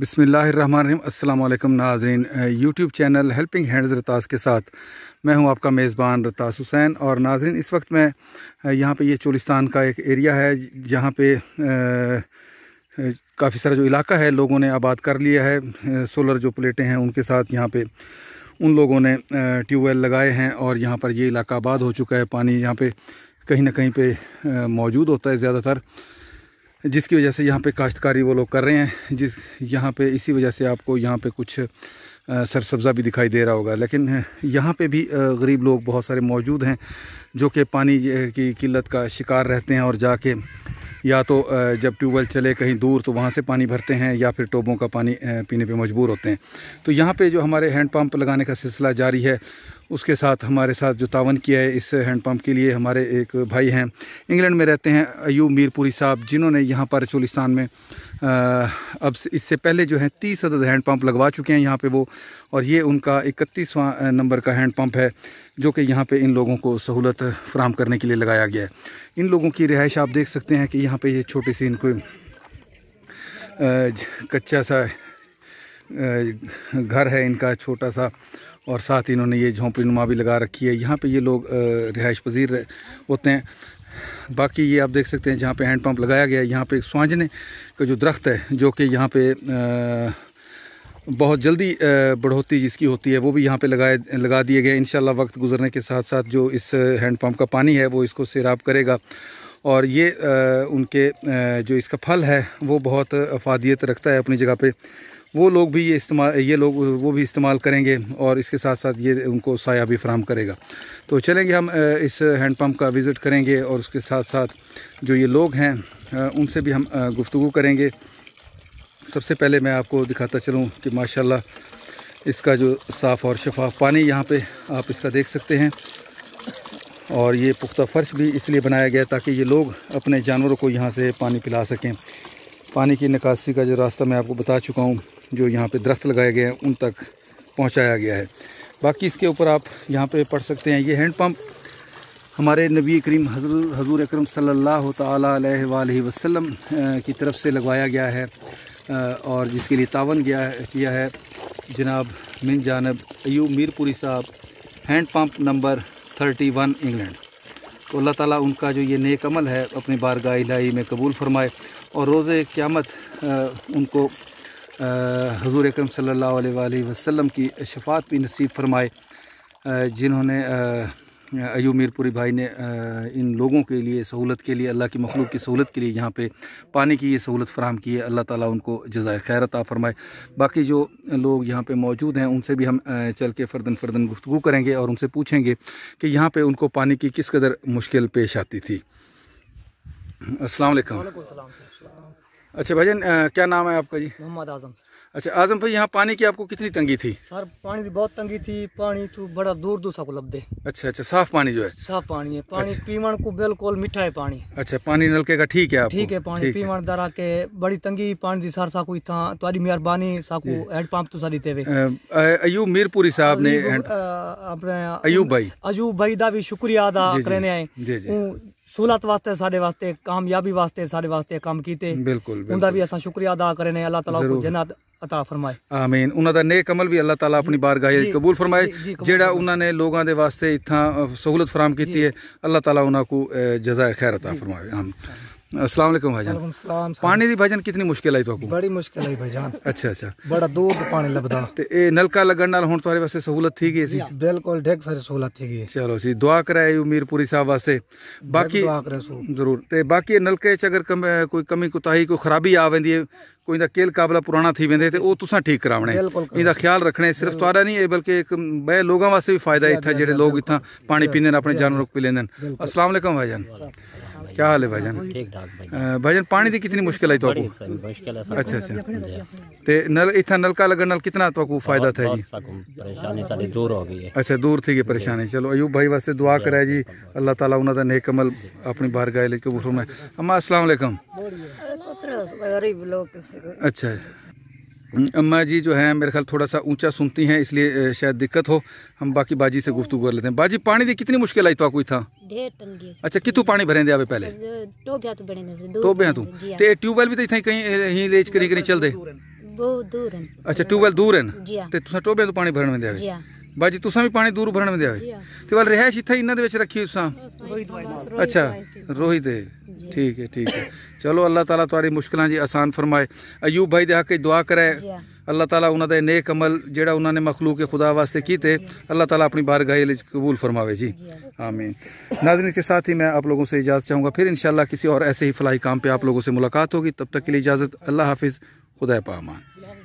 बिसमीम अल्लाम नाजरीन यूट्यूब चैनल हेल्पिंग हैंड्स रतास के साथ मैं हूं आपका मेज़बान रतास हुसैन और नाजरीन इस वक्त मैं यहां पे ये चोलिस्तान का एक एरिया है जहां पे काफ़ी सारा जो इलाका है लोगों ने आबाद कर लिया है सोलर जो प्लेटें हैं उनके साथ यहाँ पर उन लोगों ने ट्यूबवेल लगाए हैं और यहाँ पर ये इलाका आबाद हो चुका है पानी यहाँ पर कहीं ना कहीं पर मौजूद होता है ज़्यादातर जिसकी वजह से यहाँ पे काश्तकारी वो लोग कर रहे हैं जिस यहाँ पे इसी वजह से आपको यहाँ पे कुछ सरसब्ज़ा भी दिखाई दे रहा होगा लेकिन यहाँ पे भी गरीब लोग बहुत सारे मौजूद हैं जो कि पानी की किल्लत का शिकार रहते हैं और जाके या तो जब ट्यूबवेल चले कहीं दूर तो वहाँ से पानी भरते हैं या फिर टोबों का पानी पीने पे मजबूर होते हैं तो यहाँ पे जो हमारे हैंडपम्प लगाने का सिलसिला जारी है उसके साथ हमारे साथ जो तावन किया है इस हैंडपम्प के लिए हमारे एक भाई हैं इंग्लैंड में रहते हैं अयूब मीरपुरी साहब जिन्होंने यहाँ पर चोलिस्तान में आ, अब इससे पहले जो है तीस अदद हैंडपम्प लगवा चुके हैं यहाँ पे वो और ये उनका इकतीसवां नंबर का हैंडपम्प है जो कि यहाँ पे इन लोगों को सहूलत फ्राहम करने के लिए लगाया गया है इन लोगों की रिहाइश आप देख सकते हैं कि यहाँ पर ये छोटी सी इनको कच्चा सा घर है इनका छोटा सा और साथ इन्होंने ये झोंपड़ी नुमा भी लगा रखी है यहाँ पे ये लोग रिहाइश पजीर होते हैं बाकी ये आप देख सकते हैं जहाँ पे हैंडपम्प लगाया गया है यहाँ पे एक स्वांजने का जो दरख्त है जो कि यहाँ पे बहुत जल्दी बढ़ोतरी जिसकी होती है वो भी यहाँ पे लगाए लगा दिए गए इन वक्त गुजरने के साथ साथ जो इस हैंड पंप का पानी है वो इसको सैराब करेगा और ये उनके जो इसका फल है वो बहुत अफादियत रखता है अपनी जगह पर वो लोग भी ये इस्तेमाल ये लोग वो भी इस्तेमाल करेंगे और इसके साथ साथ ये उनको साया भी फ्राहम करेगा तो चलेंगे हम इस हैंड का विज़िट करेंगे और उसके साथ साथ जो ये लोग हैं उनसे भी हम गुफ्तु करेंगे सबसे पहले मैं आपको दिखाता चलूँ कि माशाल्लाह इसका जो साफ़ और शफाफ पानी यहाँ पे आप इसका देख सकते हैं और ये पुख्ता फ़र्श भी इसलिए बनाया गया ताकि ये लोग अपने जानवरों को यहाँ से पानी पिला सकें पानी की निकासी का जो रास्ता मैं आपको बता चुका हूँ जो यहाँ पे दरख्त लगाए गए हैं उन तक पहुँचाया गया है बाकी इसके ऊपर आप यहाँ पे पढ़ सकते हैं ये हैंड पंप हमारे नबी करीम हजूर हजूर अक्रम सल्लल्लाहु की तरफ से लगवाया गया है और जिसके लिए तावन गया किया है जनाब मिन जानब अयूब मीरपुरी साहब hand pump number thirty one England तो अल्लाह ताला उनका जो ये नेक अमल है अपनी बारगाह इलाही में कबूल फरमाए और रोज़ क़्यामत उनको हजूर अक्रम सल्ला वसम की शफात भी नसीब फरमाए जिन्होंने अयू मीरपुरी भाई ने इन लोगों के लिए सहूलत के लिए अल्लाह की मखलूक की सहूलत के लिए यहाँ पे पानी की ये सहूलत फ़राम की है अल्लाह ताला उनको जजाय खैर अता फ़रमाए बाकी जो लोग यहाँ पे मौजूद हैं उनसे भी हम चल के फ़र्दन फ़र्दन गुफ्तु करेंगे और उनसे पूछेंगे कि यहाँ पे उनको पानी की किस कदर मुश्किल पेश आती थी असलकम अच्छा भजन क्या नाम है आपका जी मोहम्मद आजम अच्छा आजम भाई यहाँ पानी की आपको कितनी तंगी थी सर पानी की बहुत तंगी थी पानी तो बड़ा दूर दूर सबको लबदे अच्छा अच्छा साफ पानी जो है साफ पानी है पानी अच्छा। पीवन को बिल्कुल मीठा है पानी अच्छा पानी नलके का ठीक है ठीक है पानी पीवन दरा के बड़ी तंगी पानी सर साकू था तुम्हारी मेहरबानी साकू हैंड पंप तो सारी थे अयूब मीरपुरी साहब ने अपने अयूब भाई अयूब भाई का भी शुक्रिया अदा करने ਸਹੂਲਤ ਵਾਸਤੇ ਸਾਡੇ ਵਾਸਤੇ ਕਾਮਯਾਬੀ ਵਾਸਤੇ ਸਾਡੇ ਵਾਸਤੇ ਕੰਮ ਕੀਤੇ ਬਿਲਕੁਲ ਉਹਦਾ ਵੀ ਅਸਾਂ ਸ਼ੁਕਰੀਆ ਅਦਾ ਕਰੇ ਨੇ ਅੱਲਾਹ ਤਾਲਾ ਕੋ ਜਨਾਤ عطا ਫਰਮਾਏ ਆਮੀਨ ਉਹਨਾਂ ਦਾ ਨੇਕ ਅਮਲ ਵੀ ਅੱਲਾਹ ਤਾਲਾ ਆਪਣੀ ਬਾਰਗਾਹ ਵਿੱਚ ਕਬੂਲ ਫਰਮਾਏ ਜਿਹੜਾ ਉਹਨਾਂ ਨੇ ਲੋਕਾਂ ਦੇ ਵਾਸਤੇ ਇਥਾਂ ਸਹੂਲਤ ਫਰਾਮ ਕੀਤੀ ਹੈ ਅੱਲਾਹ ਤਾਲਾ ਉਹਨਾਂ ਨੂੰ ਜਜ਼ਾਏ ਖੈਰ عطا ਫਰਮਾਵੇ ਆਮੀਨ ਅਸਲਾਮ ਅਲੈਕੁਮ ਭਾਈ ਜਾਨ भाईजान सलाम पानी दी भाईजान ਕਿੰਨੀ ਮੁਸ਼ਕਿਲ ਆਈ ਤੁਹਾਨੂੰ ਬੜੀ ਮੁਸ਼ਕਿਲ ਆਈ ਭਾਈ ਜਾਨ ਅੱਛਾ ਅੱਛਾ ਬੜਾ ਦੂਰ ਤੋਂ ਪਾਣੀ ਲੱਭਦਾ ਤੇ ਇਹ ਨਲਕਾ ਲੱਗਣ ਨਾਲ ਹੁਣ ਤੁਹਾਰੇ ਵਾਸਤੇ ਸਹੂਲਤ ਠੀਕ ਹੈ ਸੀ ਬਿਲਕੁਲ ਠੀਕ ਸਾਰੀ ਸਹੂਲਤ ਠੀਕ ਹੈ ਚਲੋ ਜੀ ਦੁਆ ਕਰਾਏ ਉਮੀਰਪੁਰੀ ਸਾਹਿਬ ਵਾਸਤੇ ਬਾਕੀ ਦੁਆ ਕਰੇ ਸੋ ਜ਼ਰੂਰ ਤੇ ਬਾਕੀ ਇਹ ਨਲਕੇ ਚ ਅਗਰ ਕੋਈ ਕਮੀ ਕੁਤਾਹੀ ਕੋਈ ਖਰਾਬੀ ਆ ਵੈਂਦੀ ਹੈ ਕੋਈ ਦਾ ਕੇਲ ਕਾਬਲਾ ਪੁਰਾਣਾ ਥੀ ਵੈਂਦੇ ਤੇ ਉਹ ਤੁਸੀਂ ਠੀਕ ਕਰਾਵਣੇ ਇਹਦਾ ਖਿਆਲ ਰੱਖਣੇ ਸਿਰਫ ਤੁਹਾਡਾ ਨਹੀਂ ਇਹ ਬਲਕਿ ਇੱਕ ਬਹਿ ਲੋਕਾਂ ਵਾਸਤੇ ਵੀ ਫਾਇਦਾ ਇੱਥੇ ਜਿਹੜੇ ਲੋਕ ਇੱਥਾਂ ਪਾਣੀ ਪੀਂਦੇ ਨੇ ਆਪਣੇ ਜਾਨਵਰ ਰੁਕ ਪੀ ਲੈਂਦੇ ਨੇ ਅਸਲਾਮ ਅਲੈਕੁਮ ਭਾਈ ਜਾਨ भाई क्या हाल है भाईजान ठीक ठाक भाई भाईजान हाँ, पानी दी कितनी मुश्किल आई तो मुश्किल है अच्छा अच्छा ते नल इतना नलका लगन नाल कितना तो फायदा था जी परेशानी साडी दूर हो गई है अच्छा दूर थी गई परेशानी चलो अयूब भाई वास्ते दुआ करे जी अल्लाह ताला उना दा नेक अमल अपनी बारगाह लेके फरमाए अम्मा अस्सलाम वालेकुम गरीब लोग अच्छा अम्मा जी जो है मेरे ख्याल थोड़ा सा ऊंचा सुनती हैं इसलिए शायद दिक्कत हो हम बाकी बाजी से गुफ्तु कर लेते हैं बाजी पानी दी कितनी मुश्किल आई तो कोई था अच्छा कितु पानी भरे दे पहले टोबे तो तो हैं तू तो हाँ। ट्यूबवेल भी तो कहीं ही लेज करी करी चल दे अच्छा ट्यूबवेल दूर है ना हाँ। तो टोबे तो पानी भरने में दे बाजी तुसा भी पानी दूर भरण में दिया तो वाल रिहायश इतना ही इन्होंने रखी तुसा अच्छा रोहित है ठीक है ठीक है चलो अल्लाह ताला तुम्हारी मुश्किल जी आसान फरमाए अयूब भाई दे हक दुआ करे अल्लाह ताला उन्होंने नेक अमल जो उन्होंने मखलूक के खुदा वास्ते किए अल्लाह ताला अपनी बार गाही कबूल फरमावे जी आमीन नाजरन के साथ ही मैं आप लोगों से इजाज़त चाहूँगा फिर इनशाला किसी और ऐसे ही फ्लाई काम पर आप लोगों से मुलाकात होगी तब तक के लिए इजाज़त अल्लाह हाफिज़ खुदा पामान